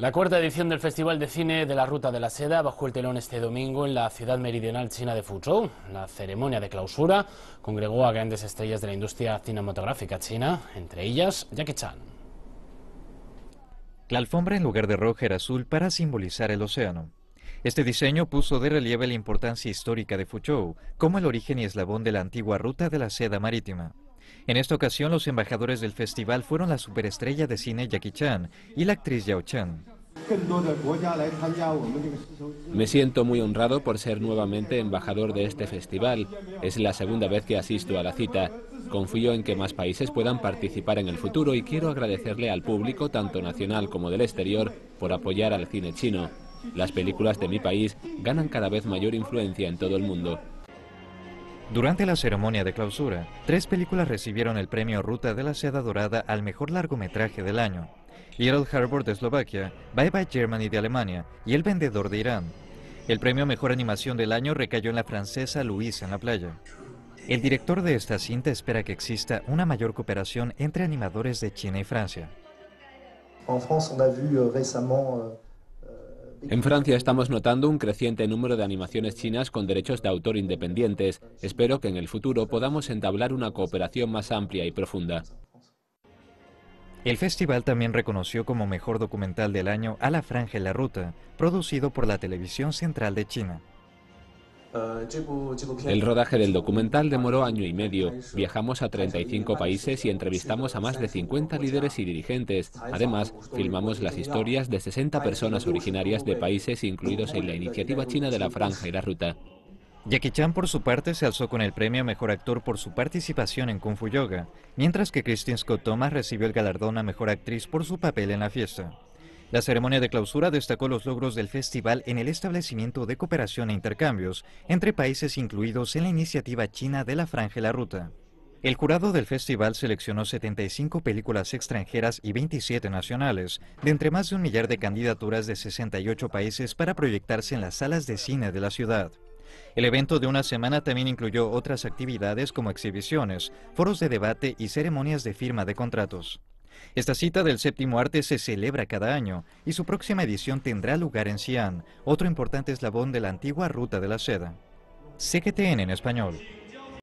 La cuarta edición del Festival de Cine de la Ruta de la Seda bajo el telón este domingo en la ciudad meridional china de Fuzhou. La ceremonia de clausura congregó a grandes estrellas de la industria cinematográfica china, entre ellas Jackie Chan. La alfombra en lugar de roja era azul para simbolizar el océano. Este diseño puso de relieve la importancia histórica de Fuzhou como el origen y eslabón de la antigua Ruta de la Seda Marítima. En esta ocasión, los embajadores del festival fueron la superestrella de cine Jackie Chan y la actriz Yao Chan. Me siento muy honrado por ser nuevamente embajador de este festival. Es la segunda vez que asisto a la cita. Confío en que más países puedan participar en el futuro y quiero agradecerle al público, tanto nacional como del exterior, por apoyar al cine chino. Las películas de mi país ganan cada vez mayor influencia en todo el mundo. Durante la ceremonia de clausura, tres películas recibieron el premio Ruta de la Seda Dorada al mejor largometraje del año. Little Harbour de Eslovaquia, Bye Bye Germany de Alemania y El Vendedor de Irán. El premio Mejor Animación del año recayó en la francesa Louise en la playa. El director de esta cinta espera que exista una mayor cooperación entre animadores de China y Francia. En euh, euh, euh, Francia estamos notando un creciente número de animaciones chinas con derechos de autor independientes. Espero que en el futuro podamos entablar una cooperación más amplia y profunda. El festival también reconoció como mejor documental del año a La Franja y la Ruta, producido por la Televisión Central de China. El rodaje del documental demoró año y medio. Viajamos a 35 países y entrevistamos a más de 50 líderes y dirigentes. Además, filmamos las historias de 60 personas originarias de países incluidos en la iniciativa china de la Franja y la Ruta. Jackie Chan por su parte se alzó con el premio a Mejor Actor por su participación en Kung Fu Yoga, mientras que Christine Scott Thomas recibió el galardón a Mejor Actriz por su papel en la fiesta. La ceremonia de clausura destacó los logros del festival en el establecimiento de cooperación e intercambios entre países incluidos en la iniciativa china de la Franja la Ruta. El jurado del festival seleccionó 75 películas extranjeras y 27 nacionales, de entre más de un millar de candidaturas de 68 países para proyectarse en las salas de cine de la ciudad. El evento de una semana también incluyó otras actividades como exhibiciones, foros de debate y ceremonias de firma de contratos. Esta cita del séptimo arte se celebra cada año y su próxima edición tendrá lugar en Xi'an, otro importante eslabón de la antigua ruta de la seda. CGTN en español.